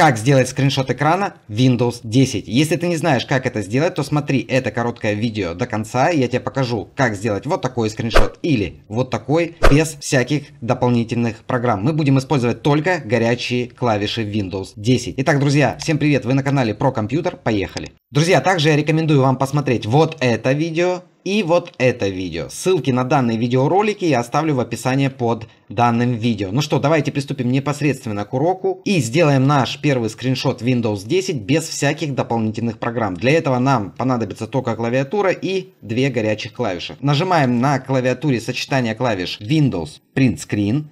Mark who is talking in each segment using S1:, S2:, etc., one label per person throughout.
S1: Как сделать скриншот экрана Windows 10. Если ты не знаешь, как это сделать, то смотри это короткое видео до конца, и я тебе покажу, как сделать вот такой скриншот или вот такой без всяких дополнительных программ. Мы будем использовать только горячие клавиши Windows 10. Итак, друзья, всем привет, вы на канале про компьютер, поехали. Друзья, также я рекомендую вам посмотреть вот это видео, и вот это видео. Ссылки на данные видеоролики я оставлю в описании под данным видео. Ну что, давайте приступим непосредственно к уроку и сделаем наш первый скриншот Windows 10 без всяких дополнительных программ. Для этого нам понадобится только клавиатура и две горячих клавиши. Нажимаем на клавиатуре сочетание клавиш Windows Print Screen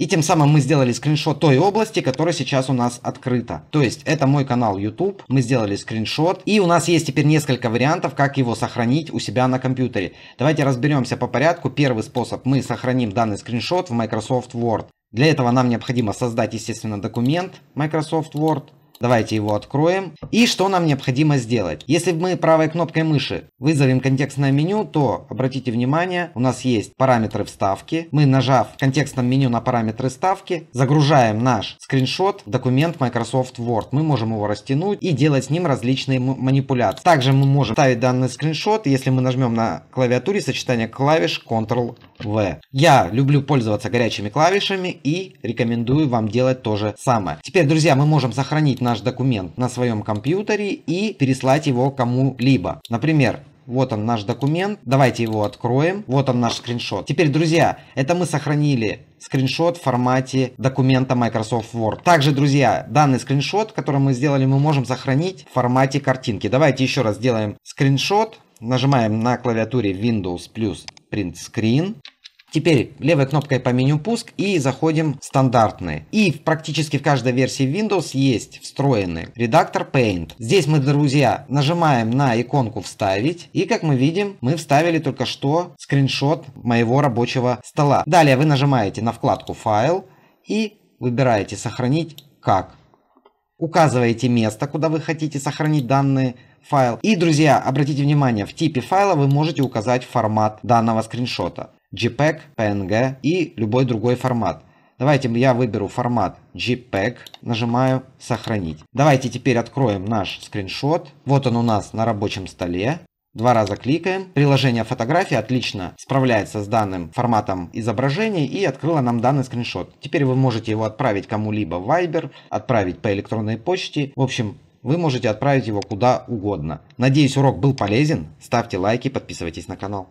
S1: и тем самым мы сделали скриншот той области, которая сейчас у нас открыта. То есть это мой канал YouTube, мы сделали скриншот. И у нас есть теперь несколько вариантов, как его сохранить у себя на компьютере. Давайте разберемся по порядку. Первый способ, мы сохраним данный скриншот в Microsoft Word. Для этого нам необходимо создать, естественно, документ Microsoft Word. Давайте его откроем. И что нам необходимо сделать? Если мы правой кнопкой мыши вызовем контекстное меню, то, обратите внимание, у нас есть параметры вставки. Мы, нажав в контекстном меню на параметры вставки, загружаем наш скриншот в документ Microsoft Word. Мы можем его растянуть и делать с ним различные манипуляции. Также мы можем ставить данный скриншот, если мы нажмем на клавиатуре сочетание клавиш Ctrl-V. Я люблю пользоваться горячими клавишами и рекомендую вам делать то же самое. Теперь, друзья, мы можем сохранить на наш документ на своем компьютере и переслать его кому-либо. Например, вот он наш документ. Давайте его откроем. Вот он наш скриншот. Теперь, друзья, это мы сохранили скриншот в формате документа Microsoft Word. Также, друзья, данный скриншот, который мы сделали, мы можем сохранить в формате картинки. Давайте еще раз сделаем скриншот. Нажимаем на клавиатуре Windows плюс Print Screen. Теперь левой кнопкой по меню пуск и заходим в стандартные. И практически в каждой версии Windows есть встроенный редактор Paint. Здесь мы, друзья, нажимаем на иконку вставить и как мы видим, мы вставили только что скриншот моего рабочего стола. Далее вы нажимаете на вкладку файл и выбираете сохранить как. Указываете место, куда вы хотите сохранить данные файл. И, друзья, обратите внимание, в типе файла вы можете указать формат данного скриншота. JPEG, PNG и любой другой формат. Давайте я выберу формат JPEG, нажимаю «Сохранить». Давайте теперь откроем наш скриншот. Вот он у нас на рабочем столе. Два раза кликаем. Приложение фотографии отлично справляется с данным форматом изображений и открыло нам данный скриншот. Теперь вы можете его отправить кому-либо в Viber, отправить по электронной почте. В общем, вы можете отправить его куда угодно. Надеюсь, урок был полезен. Ставьте лайки, подписывайтесь на канал.